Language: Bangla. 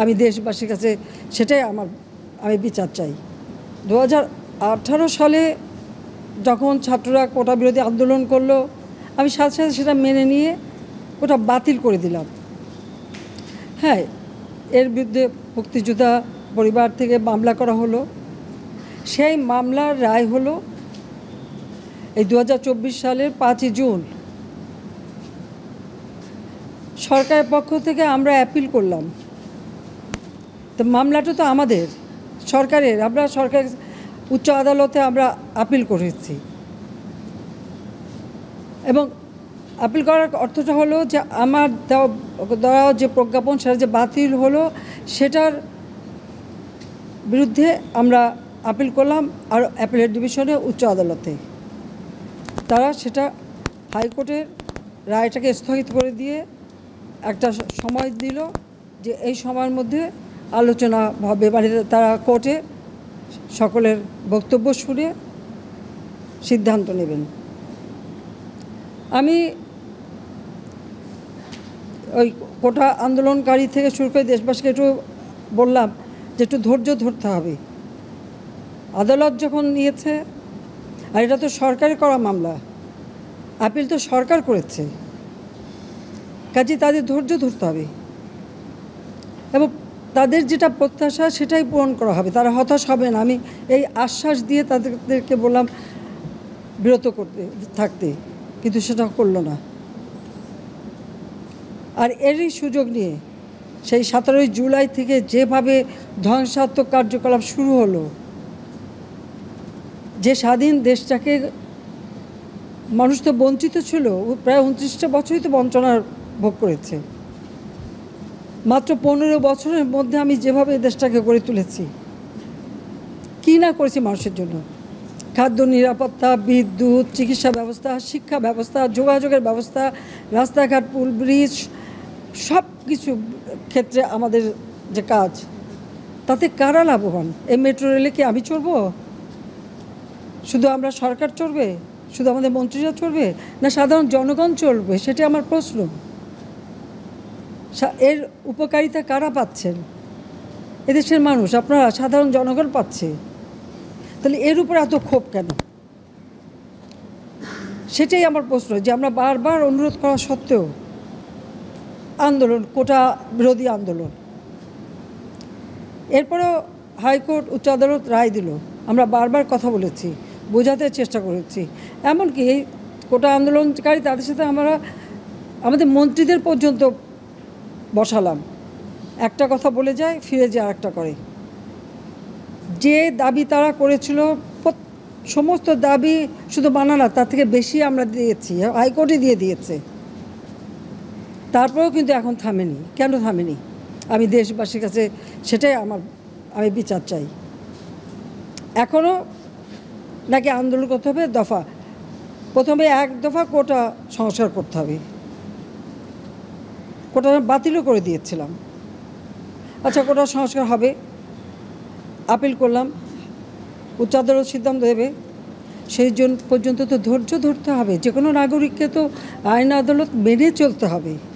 আমি দেশবাসীর কাছে সেটাই আমার আমি বিচার চাই দু হাজার সালে যখন ছাত্ররা কোটা বিরোধী আন্দোলন করলো আমি সাথে সাথে সেটা মেনে নিয়ে ওটা বাতিল করে দিলাম হ্যাঁ এর বিরুদ্ধে মুক্তিযোদ্ধা পরিবার থেকে মামলা করা হলো সেই মামলার রায় হলো এই দু সালের পাঁচই জুন সরকারের পক্ষ থেকে আমরা অ্যাপিল করলাম তো মামলাটা তো আমাদের সরকারের আমরা সরকার উচ্চ আদালতে আমরা আপিল করেছি এবং আপিল করার অর্থটা হলো যে আমার দেওয়া যে প্রজ্ঞাপন সেটা যে বাতিল হলো সেটার বিরুদ্ধে আমরা আপিল করলাম আর অ্যাপিলেট ডিভিশনে উচ্চ আদালতে তারা সেটা হাইকোর্টের রায়টাকে স্থগিত করে দিয়ে একটা সময় দিল যে এই সময়ের মধ্যে আলোচনা হবে বাড়িতে মানে তারা কোর্টে সকলের বক্তব্য শুনে সিদ্ধান্ত নেবেন আমি ওই কোটা আন্দোলনকারী থেকে শুরু করে দেশবাসীকে একটু বললাম যে একটু ধৈর্য ধরতে হবে আদালত যখন নিয়েছে আর এটা তো সরকারের করা মামলা আপিল তো সরকার করেছে কাজে তাদের ধৈর্য ধরতে হবে এবং তাদের যেটা প্রত্যাশা সেটাই পূরণ করা হবে তারা হতাশ হবে না আমি এই আশ্বাস দিয়ে তাদেরকে বললাম বিরত করতে থাকতে কিন্তু সেটা করলো না আর এরই সুযোগ নিয়ে সেই সতেরোই জুলাই থেকে যেভাবে ধ্বংসাত্মক কার্যকলাপ শুরু হলো যে স্বাধীন দেশটাকে মানুষ তো বঞ্চিত ছিল প্রায় উনত্রিশটা বছরই তো বঞ্চনার ভোগ করেছে মাত্র পনেরো বছরের মধ্যে আমি যেভাবে দেশটাকে গড়ে তুলেছি কী না করেছি মানুষের জন্য খাদ্য নিরাপত্তা বিদ্যুৎ চিকিৎসা ব্যবস্থা শিক্ষা ব্যবস্থা যোগাযোগের ব্যবস্থা রাস্তাঘাট পুল ব্রিজ সব কিছু ক্ষেত্রে আমাদের যে কাজ তাতে কারা লাভবান এই মেট্রো রেলে কি আমি চড়ব শুধু আমরা সরকার চড়বে শুধু আমাদের মন্ত্রীরা চড়বে না সাধারণ জনগণ চলবে সেটি আমার প্রশ্ন এর উপকারিতা কারা পাচ্ছেন এদেশের মানুষ আপনারা সাধারণ জনগণ পাচ্ছে তাহলে এর উপর এত ক্ষোভ কেন সেটাই আমার প্রশ্ন যে আমরা বারবার অনুরোধ করা সত্ত্বেও আন্দোলন কোটা বিরোধী আন্দোলন এরপরেও হাইকোর্ট উচ্চ আদালত রায় দিল আমরা বারবার কথা বলেছি বোঝাতে চেষ্টা করেছি এমনকি এই কোটা আন্দোলনকারী তাদের সাথে আমরা আমাদের মন্ত্রীদের পর্যন্ত বসালাম একটা কথা বলে যায় ফিরে যে আর একটা করে যে দাবি তারা করেছিল সমস্ত দাবি শুধু বানানা তার থেকে বেশি আমরা দিয়েছি হাইকোর্টে দিয়ে দিয়েছে তারপরেও কিন্তু এখন থামেনি কেন থামেনি আমি দেশবাসীর কাছে সেটাই আমার আমি বিচার চাই এখনও নাকি আন্দোলন করতে হবে দফা প্রথমে এক দফা কোটা সংস্কার করতে হবে কোটা বাতিলও করে দিয়েছিলাম আচ্ছা কোটা সংস্কার হবে আপিল করলাম উচ্চ আদালত সিদ্ধান্ত দেবে সেই জন্য পর্যন্ত তো ধৈর্য ধরতে হবে যে কোনো নাগরিককে তো আইন আদালত মেনে চলতে হবে